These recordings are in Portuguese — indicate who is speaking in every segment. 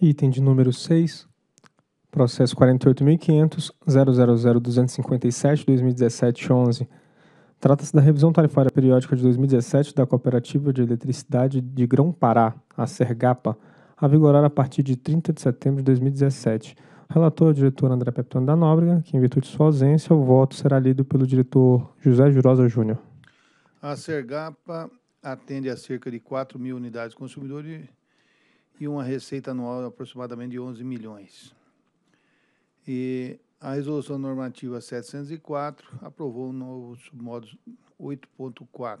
Speaker 1: Item de número 6, processo 48.500.000.257.2017.11. Trata-se da revisão tarifária periódica de 2017 da Cooperativa de Eletricidade de Grão-Pará, a Sergapa, a vigorar a partir de 30 de setembro de 2017. relator é o diretor André Peptone da Nóbrega, que, em virtude de sua ausência, o voto será lido pelo diretor José Jurosa Júnior.
Speaker 2: A Sergapa atende a cerca de 4 mil unidades consumidoras e uma receita anual de aproximadamente de 11 milhões. E a Resolução Normativa 704 aprovou o novo submódulo 8.4.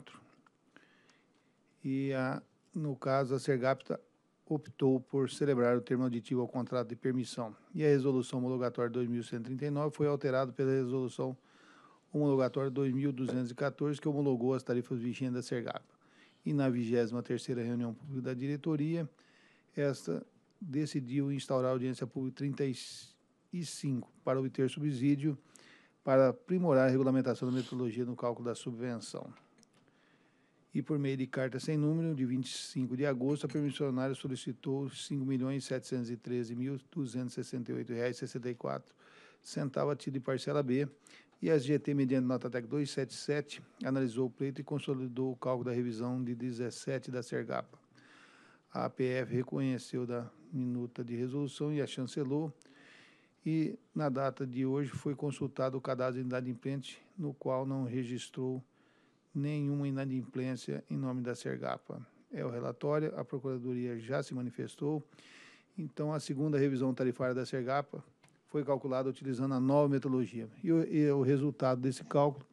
Speaker 2: E, a, no caso, a SERGAPTA tá, optou por celebrar o termo aditivo ao contrato de permissão. E a Resolução Homologatória 2139 foi alterada pela Resolução Homologatória 2214, que homologou as tarifas vigentes da Sergapta. E na 23ª reunião pública da diretoria, esta decidiu instaurar audiência pública 35 para obter subsídio para aprimorar a regulamentação da metodologia no cálculo da subvenção. E por meio de carta sem número, de 25 de agosto, a permissionária solicitou R$ 5.713.268,64 centavo a título de parcela B e a SGT, mediante nota TEC 277, analisou o pleito e consolidou o cálculo da revisão de 17 da Sergapa. A APF reconheceu da minuta de resolução e a chancelou. E na data de hoje foi consultado o cadastro de inadimplente, no qual não registrou nenhuma inadimplência em nome da Sergapa. É o relatório, a Procuradoria já se manifestou. Então, a segunda revisão tarifária da Sergapa foi calculada utilizando a nova metodologia. E o, e o resultado desse cálculo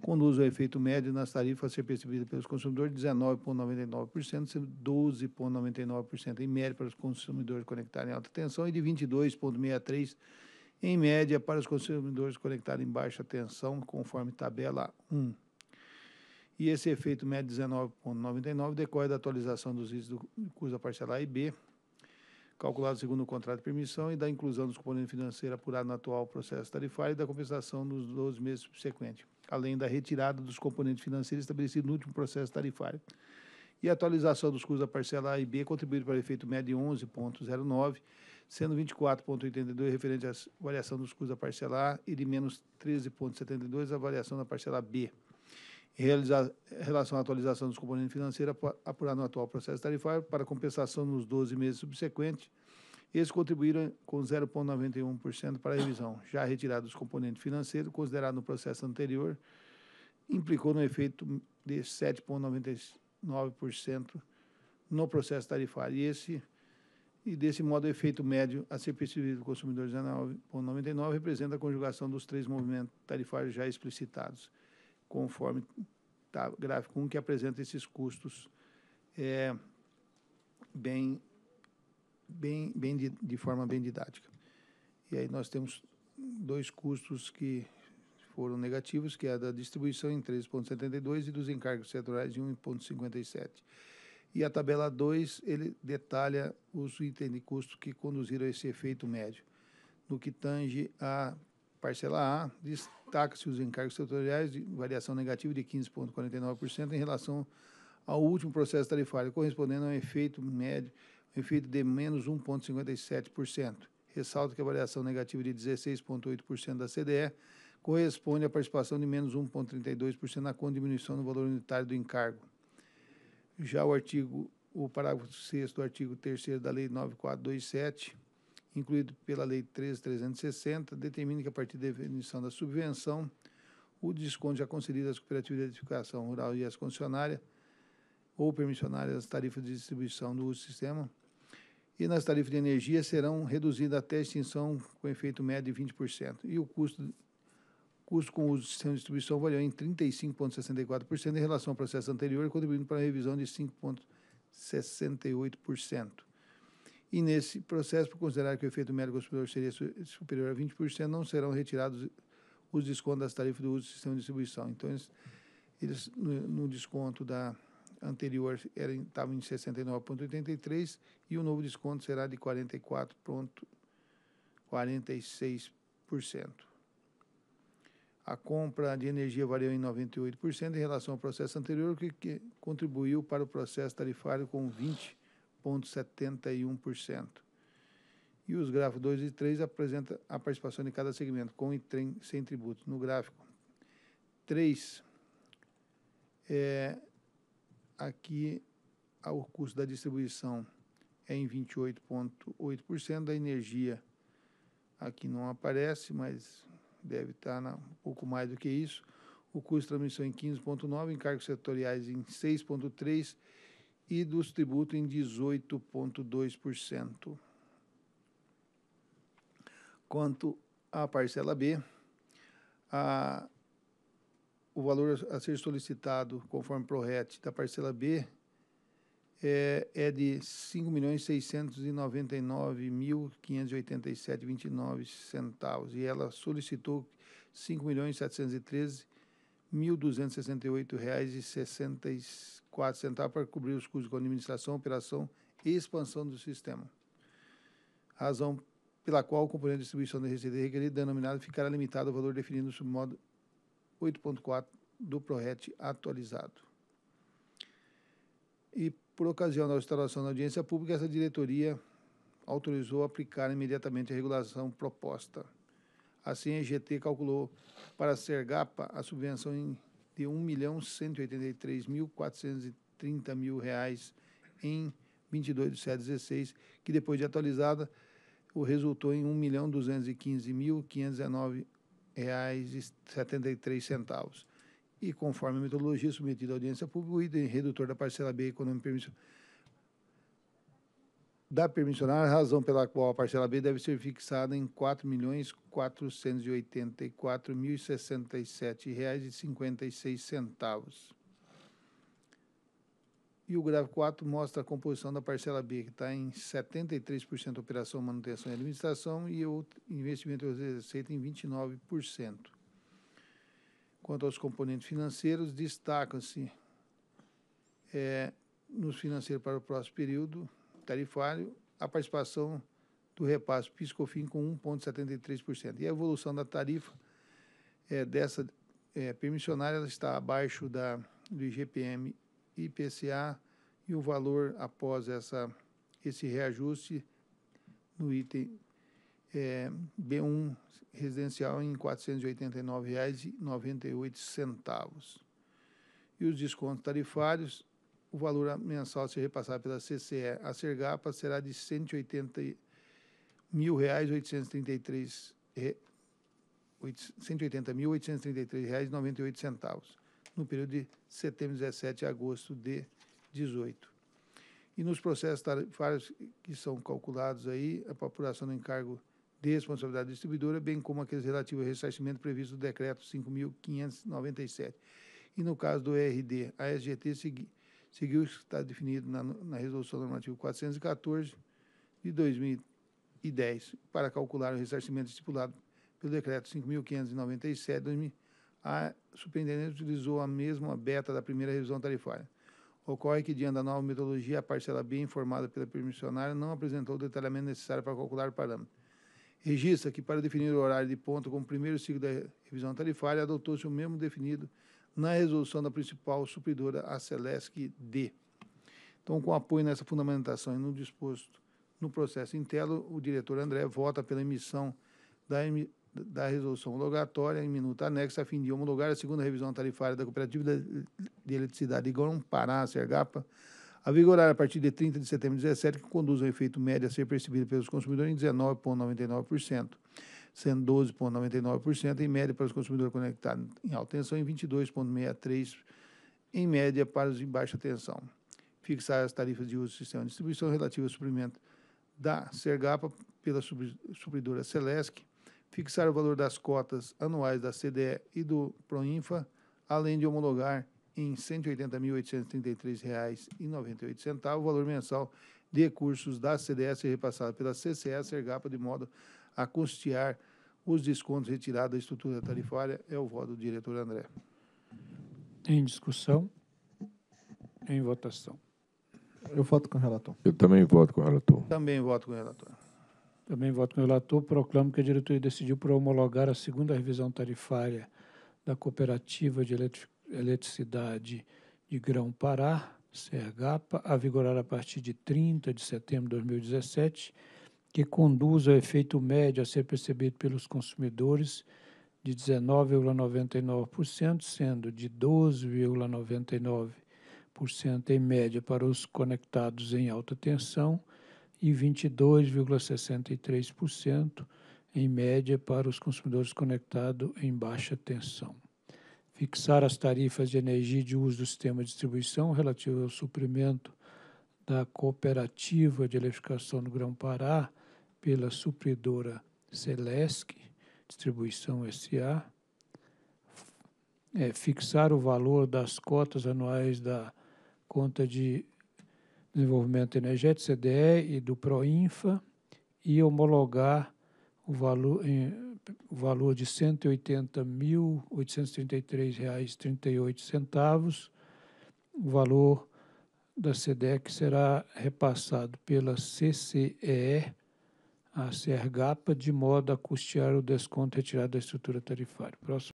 Speaker 2: conduz ao efeito médio nas tarifas a ser percebida pelos consumidores de 19,99%, sendo 12,99% em média para os consumidores conectados em alta tensão e de 22,63% em média para os consumidores conectados em baixa tensão, conforme tabela 1. E esse efeito médio de 19,99 decorre da atualização dos índices do custo da parcela A e B, calculado segundo o contrato de permissão, e da inclusão dos componentes financeiros apurados no atual processo tarifário e da compensação nos 12 meses subsequentes além da retirada dos componentes financeiros estabelecidos no último processo tarifário. E a atualização dos custos da parcela A e B contribuído para o efeito médio de 11,09, sendo 24,82 referente à variação dos custos da parcela A e de menos 13,72 a variação da parcela B. Em relação à atualização dos componentes financeiros apurado no atual processo tarifário, para compensação nos 12 meses subsequentes, esses contribuíram com 0,91% para a revisão. Já retirado os componentes financeiros, considerado no processo anterior, implicou no efeito de 7,99% no processo tarifário. E, esse, e desse modo, o efeito médio a ser percebido do consumidor de 19,99 representa a conjugação dos três movimentos tarifários já explicitados, conforme tá, gráfico 1, que apresenta esses custos é, bem bem, bem de, de forma bem didática. E aí nós temos dois custos que foram negativos, que é a da distribuição em 3,72 e dos encargos setoriais em 1,57. E a tabela 2, ele detalha os itens de custo que conduziram a esse efeito médio. No que tange a parcela A, destaca-se os encargos setoriais de variação negativa de 15,49% em relação ao último processo tarifário, correspondendo a um efeito médio o efeito de menos 1,57%. Ressalto que a variação negativa é de 16,8% da CDE corresponde à participação de menos 1,32% na conta diminuição no valor unitário do encargo. Já o artigo, o parágrafo 6 do artigo 3 da Lei 9427, incluído pela Lei 13360, determina que a partir da definição da subvenção, o desconto já concedido às cooperativas de edificação rural e às concessionárias ou permissionárias as tarifas de distribuição do sistema e nas tarifas de energia serão reduzidas até a extinção com efeito médio de 20%. E o custo, custo com o uso do sistema de distribuição variou em 35,64% em relação ao processo anterior, contribuindo para a revisão de 5,68%. E nesse processo, por considerar que o efeito médio consumidor seria superior a 20%, não serão retirados os descontos das tarifas do uso do sistema de distribuição. Então, eles, eles no, no desconto da anterior estava em 69,83 e o novo desconto será de 44,46%. A compra de energia variou em 98% em relação ao processo anterior, o que, contribuiu para o processo tarifário com 20,71%. E os gráficos 2 e 3 apresentam a participação de cada segmento, com e sem tributos. No gráfico 3, é, aqui o custo da distribuição é em 28,8%, da energia aqui não aparece, mas deve estar na, um pouco mais do que isso. O custo de transmissão em 15,9%, encargos setoriais em 6,3% e dos tributos em 18,2%. Quanto à parcela B, a o valor a ser solicitado, conforme ProRet, da parcela B é, é de R$ 5.699.587,29 e ela solicitou R$ 5.713.268,64 para cobrir os custos com administração, operação e expansão do sistema. Razão pela qual o componente de distribuição da receita requerida denominado ficará limitado ao valor definido no submodo 8.4 do PRORET atualizado. E por ocasião da instalação da audiência pública, essa diretoria autorizou aplicar imediatamente a regulação proposta. Assim, a GT calculou para a Sergapa a subvenção de R$ 1.183.430.000 reais em 22 de 716, que depois de atualizada, o resultou em R$ 1.215.519 reais e centavos. E conforme a metodologia submetida à audiência pública, o redutor da parcela B econômica permissão da permissionária, razão pela qual a parcela B deve ser fixada em R$ 4.484.067,56. E o gráfico 4 mostra a composição da parcela B, que está em 73% operação, manutenção e administração e o investimento receita em 29%. Quanto aos componentes financeiros, destacam-se é, nos financeiros para o próximo período tarifário a participação do repasse PiscoFim com 1,73%. E a evolução da tarifa é, dessa é, permissionária está abaixo da, do IGPM IPCA e o valor após essa, esse reajuste no item é, B1 residencial em R$ 489,98. E os descontos tarifários, o valor mensal se repassado pela CCE a Sergapa será de R$ 180.833,98. R$ 180.833,98 no período de setembro de 17 a agosto de 18. E nos processos tarifários que são calculados aí, a população do encargo de responsabilidade distribuidora, bem como aqueles relativos ao ressarcimento previsto no decreto 5.597. E no caso do ERD, a SGT segui, seguiu o que está definido na, na Resolução Normativa 414 de 2010, para calcular o ressarcimento estipulado pelo decreto 5.597 de 2010 a superintendente utilizou a mesma beta da primeira revisão tarifária. Ocorre que, diante da nova metodologia, a parcela B informada pela permissionária não apresentou o detalhamento necessário para calcular o parâmetro. Registra que, para definir o horário de ponto como primeiro ciclo da revisão tarifária, adotou-se o mesmo definido na resolução da principal supridora, a Celesc D. Então, com apoio nessa fundamentação e no disposto no processo interno, o diretor André vota pela emissão da emissão da resolução homologatória em minuta anexa a fim de homologar a segunda revisão tarifária da Cooperativa de Eletricidade de Gorão Pará, Sergapa, a vigorar a partir de 30 de setembro de 2017, que conduz ao efeito médio a ser percebido pelos consumidores em 19,99%, sendo 12,99% em média para os consumidores conectados em alta tensão e 22,63% em média para os em baixa tensão. Fixar as tarifas de uso do sistema de distribuição relativo ao suprimento da Sergapa pela supridora Celesc, fixar o valor das cotas anuais da CDE e do Proinfa, além de homologar em R$ 180.833,98 o valor mensal de recursos da CDS repassado pela CCS Ergapa de modo a custear os descontos retirados da estrutura tarifária. É o voto do diretor André.
Speaker 1: Em discussão?
Speaker 2: Em votação.
Speaker 1: Eu voto com o relator. Eu também voto com o relator.
Speaker 2: Também voto com o relator.
Speaker 1: Também voto com o relator, proclamo que a diretoria decidiu por homologar a segunda revisão tarifária da Cooperativa de Eletricidade de Grão Pará, Sergapa, a vigorar a partir de 30 de setembro de 2017, que conduz ao efeito médio a ser percebido pelos consumidores de 19,99%, sendo de 12,99% em média para os conectados em alta tensão e 22,63% em média para os consumidores conectados em baixa tensão. Fixar as tarifas de energia de uso do sistema de distribuição relativo ao suprimento da cooperativa de eletrificação do Grão-Pará pela supridora Celesc Distribuição SA, é, fixar o valor das cotas anuais da conta de Desenvolvimento Energético, CDE, e do PROINFA, e homologar o valor, em, o valor de R$ 180.833,38, o valor da que será repassado pela CCE à Sergapa, de modo a custear o desconto retirado da estrutura tarifária. Próximo.